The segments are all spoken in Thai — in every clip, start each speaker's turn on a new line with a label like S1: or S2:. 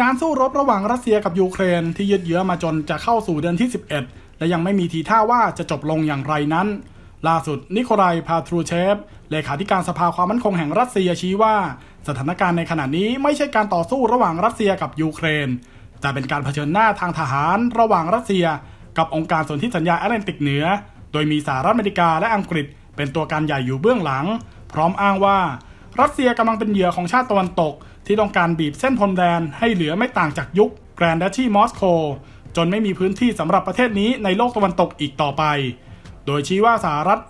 S1: การสู้รบระหว่างรัสเซียกับยูเครน ที่ยืดเยื้อมาจนจะเข้าสู่เดือนที่ 11 และยังไม่มีทีท่าว่าจะจบลง อย่างไรนั้น ล่าสุดนิโคลไลพาทรูเชฟ เลขาธิการสภาความมั่นคงแห่งรัสเซียชี้ว่า สถานการณ์ในขณะนี้ไม่ใช่การต่อสู้ระหว่างรัสเซียกับยูเครน แต่เป็นการเผชิญหน้าทางทหาร ระหว่างรัสเซีย กับองค์การสนธิสัญญาแอตแลนติกเหนือ โดยมีสหรัฐอเมริกาและอังกฤษ เป็นตัวการใหญ่อยู่เบื้องหลัง พร้อมอ้างว่ารัสเซียกำลังเป็นเหยื่อของชาติตะวันตกที่ต้องการบีบเส้นพรมแดนให้เหลือไม่ต่างจากยุคแกรนด์ดัชชีมอสโกจนไม่มีพื้นที่สำหรับประเทศนี้ในโลกตะวันตกอีกต่อไป โดยชี้ว่าสหรัฐ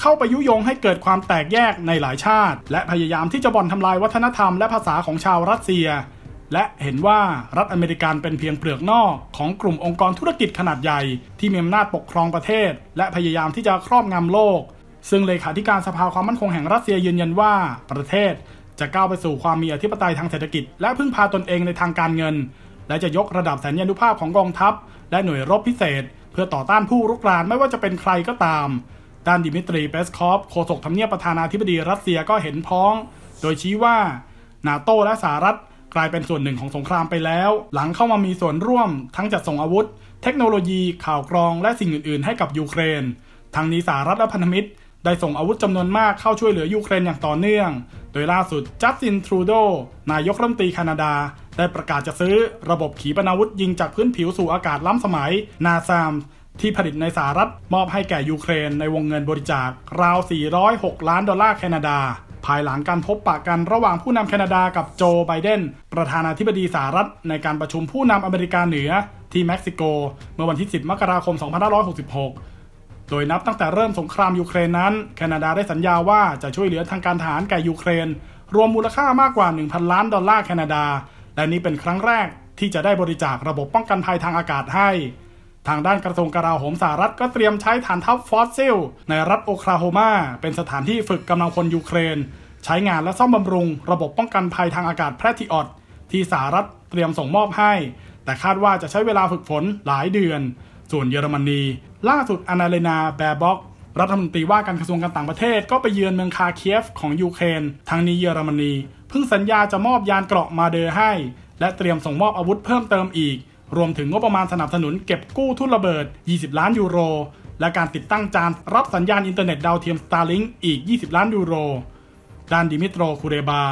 S1: เข้าไปยุยงให้เกิดความแตกแยกในหลายชาติ และพยายามที่จะบ่อนทำลายวัฒนธรรมและภาษาของชาวรัสเซีย และเห็นว่ารัฐอเมริกันเป็นเพียงเปลือกนอกของกลุ่มองค์กรธุรกิจขนาดใหญ่ที่มีอำนาจปกครองประเทศ และพยายามที่จะครอบงำโลก ซึ่งเลขาธิการสภาความมั่นคงแห่งรัสเซียยืนยันว่าประเทศจะก้าวไปสู่ความมีอธิปไตยทางเศรษฐกิจและพึ่งพาตนเองในทางการเงิน และจะยกระดับสัญญานุภาพของกองทัพ และหน่วยรบพิเศษ เพื่อต่อต้านผู้รุกรานไม่ว่าจะเป็นใครก็ตาม ด้านดิมิทรี เปสคอฟ โฆษกทำเนียบประธานาธิบดีรัสเซียก็เห็นพ้อง โดยชี้ว่า นาโตและสหรัฐกลายเป็นส่วนหนึ่งของสงครามไปแล้ว หลังเข้ามามีส่วนร่วม ทั้งจัดส่งอาวุธ เทคโนโลยี ข่าวกรอง และสิ่งอื่นๆ ให้กับยูเครนทั้งนี้สหรัฐและพันธมิตร ได้ส่งอาวุธจำนวนมากเข้าช่วยเหลือยูเครนอย่างต่อเนื่องดยล่าสุดจัสตินทรูโด นายกรัฐมนตรีแคนาดา ได้ประกาศจะซื้อระบบขีปนาวุธยิงจากพื้นผิวสู่อากาศล้ำสมัย นาซามที่ผลิตในสหรัฐ มอบให้แก่ยูเครนในวงเงินบริจาคราว 406 ล้านดอลลาร์แคนาดา ภายหลังการพบปะกันระหว่างผู้นำแคนาดากับโจไบเดนประธานาธิบดีสหรัฐ ในการประชุมผู้นำอเมริกาเหนือ ที่เม็กซิโกเมื่อวันที่ 10 มกราคม 2566โดยนับตั้งแต่เริ่มสงครามยูเครนนั้น แคนาดาได้สัญญาว่าจะช่วยเหลือทางการทหารแก่ยูเครน รวมมูลค่ามากกว่า 1,000 ล้านดอลลาร์แคนาดา และนี้เป็นครั้งแรกที่จะได้บริจาคระบบป้องกันภัยทางอากาศให้ ทางด้านกระทรวงกลาโหมสหรัฐก็เตรียมใช้ฐานทัพฟอสซิลในรัฐโอคลาโฮมา เป็นสถานที่ฝึกกำลังพลยูเครน ใช้งานและซ่อมบำรุง ระบบป้องกันภัยทางอากาศแพทริออตที่สหรัฐเตรียมส่งมอบให้ แต่คาดว่าจะใช้เวลาฝึกฝนหลายเดือน ส่วนเยอรมนีล่าสุดอนาเลนา แบบ็อก รัฐมนตรีว่าการกระทรวงการต่างประเทศก็ไปเยือนเมืองคาเคฟของยูเครนทางนี้เยอรมนี เพิ่งสัญญาจะมอบยานเกราะมาเดอให้ และเตรียมส่งมอบอาวุธเพิ่มเติมอีก รวมถึงงบประมาณสนับสนุนเก็บกู้ทุนระเบิด 20 ล้านยูโร และการติดตั้งจานรับสัญญาณอินเทอร์เน็ตดาวเทียม Starlink อีก 20 ล้านยูโรด้านดิมิทตรคูเรบา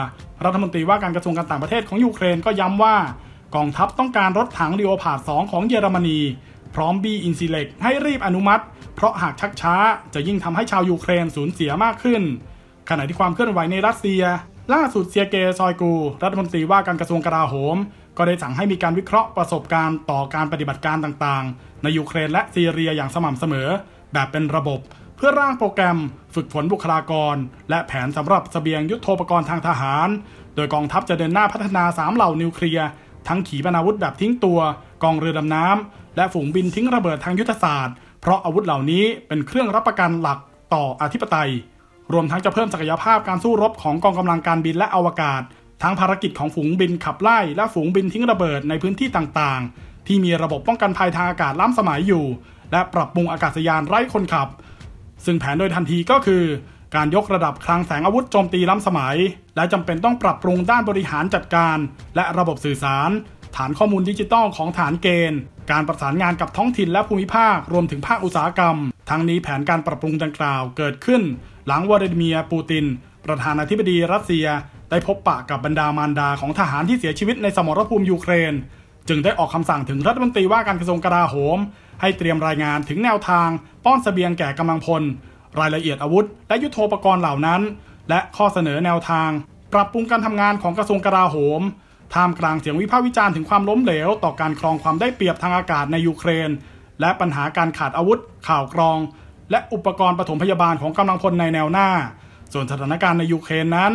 S1: รัฐมนตรีว่าการกระทรวงการต่างประเทศของยูเครนก็ย้ำว่ากองทัพต้องการรถถังเรียวผาด2ของเยอรมนีพร้อมบีอินซิเล็กให้รีบอนุมัติ เพราะหากชักช้า จะยิ่งทำให้ชาวยูเครนสูญเสียมากขึ้น ขณะที่ความเคลื่อนไหวในรัสเซีย ล่าสุดเซียเกซอยกู รัฐมนตรีว่าการกระทรวงกลาโหม ก็ได้สั่งให้มีการวิเคราะห์ประสบการณ์ต่อการปฏิบัติการต่างๆ ในยูเครนและซีเรียอย่างสม่ำเสมอ แบบเป็นระบบเพื่อร่างโปรแกรม ฝึกฝนบุคลากร และแผนสำหรับสเสบียงยุโทโธปกรณ์ทางทหาร โดยกองทัพจะเดินหน้าพัฒนา3เหล่านิวเคลียร์ทั้งขีปนาวุธแบบทิ้งตัวกองเรือดำน้ำและฝูงบินทิ้งระเบิดทางยุทธศาสตร์ เพราะอาวุธเหล่านี้เป็นเครื่องรับประกันหลักต่ออธิปไตย รวมทั้งจะเพิ่มศักยภาพการสู้รบของกองกำลังการบินและอวกาศ ทั้งภารกิจของฝูงบินขับไล่และฝูงบินทิ้งระเบิดในพื้นที่ต่างๆ ที่มีระบบป้องกันภัยทางอากาศล้ำสมัยอยู่ และปรับปรุงอากาศยานไร้คนขับ ซึ่งแผนโดยทันทีก็คือ การยกระดับคลังแสงอาวุธโจมตีล้ำสมัย และจำเป็นต้องปรับปรุงด้านบริหารจัดการ และระบบสื่อสารฐานข้อมูลดิจิตอลของฐานเกณฑ์ การประสานงานกับท้องถิ่นและภูมิภาค รวมถึงภาคอุตสาหกรรม ทั้งนี้แผนการปรับปรุงดังกล่าวเกิดขึ้น หลังวลาดิเมียร์ปูติน ประธานาธิบดีรัสเซีย ได้พบปะกับบรรดามารดาของทหารที่เสียชีวิตในสมรภูมิยูเครน จึงได้ออกคำสั่งถึงรัฐมนตรีว่าการกระทรวงกลาโหม ให้เตรียมรายงานถึงแนวทาง ป้อนสเสบียงแก่กำลังพล รายละเอียดอาวุธและยุโทโธปกรณ์เหล่านั้น และข้อเสนอแนวทาง ปรับปรุงการทำงานของกระทรวงกลาโหมท่ามกลางเสียงวิพากษ์วิจารณ์ถึงความล้มเหลวต่อการครองความได้เปรียบทางอากาศในยูเครน และปัญหาการขาดอาวุธ ข่าวกรอง และอุปกรณ์ปฐมพยาบาลของกำลังพลในแนวหน้า ส่วนสถานการณ์ในยูเครนนั้น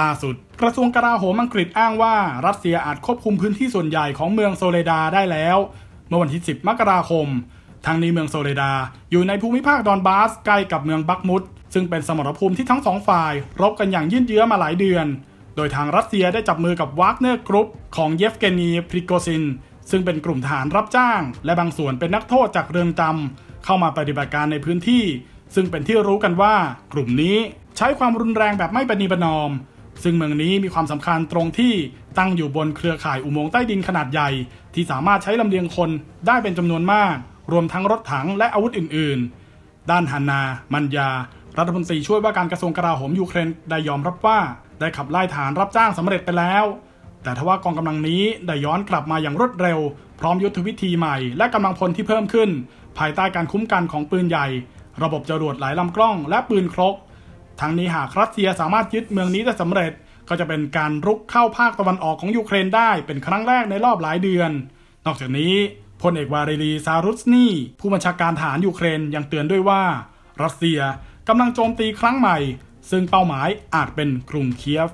S1: ล่าสุด กระทรวงกลาโหมอังกฤษอ้างว่า รัสเซียอาจควบคุมพื้นที่ส่วนใหญ่ของเมืองโซเลดาได้แล้วเมื่อวันที่10 มกราคมทางนี้เมืองโซเลดา อยู่ในภูมิภาคดอนบาสใกล้กับเมืองบักมุด ซึ่งเป็นสมรภูมิที่ทั้งสองฝ่าย รบกันอย่างยืดเยื้อมาหลายเดือนโดยทางรัสเซียได้จับมือกับวากเนอร์กรุ๊ปของเยฟเกนีพริโกซิน ซึ่งเป็นกลุ่มฐานรับจ้าง และบางส่วนเป็นนักโทษจากเรือนจำ เข้ามาปฏิบัติการในพื้นที่ ซึ่งเป็นที่รู้กันว่ากลุ่มนี้ใช้ความรุนแรงแบบไม่ปณนีประนอม ซึ่งเมืองนี้มีความสำคัญตรงที่ตั้งอยู่บนเครือข่ายอุโมงค์ใต้ดินขนาดใหญ่ ที่สามารถใช้ลำเลียงคนได้เป็นจำนวนมาก รวมทั้งรถถังและอาวุธอื่นๆ ด้านฮานามันยารัฐมนตรีช่วยว่าการกระทรวงกลาโหมยูเครนได้ยอมรับว่าได้ขับไล่ฐานรับจ้างสำเร็จไปแล้ว แต่ทว่ากองกำลังนี้ได้ย้อนกลับมาอย่างรวดเร็วพร้อมยุทธวิธีใหม่และกำลังพลที่เพิ่มขึ้น ภายใต้การคุ้มกันของปืนใหญ่ ระบบจรวดหลายลำกล้อง และปืนครกทั้งนี้หากรัสเซียสามารถยึดเมืองนี้ได้สำเร็จ ก็จะเป็นการรุกเข้าภาคตะวันออกของยูเครนได้เป็นครั้งแรกในรอบหลายเดือน นอกจากนี้พลเอกวาริลีซารุสนีผู้บัญชาการฐานยูเครนยังเตือนด้วยว่า รัสเซียกำลังโจมตีครั้งใหม่ซึ่งเป้าหมายอาจเป็นกรุงเคียฟ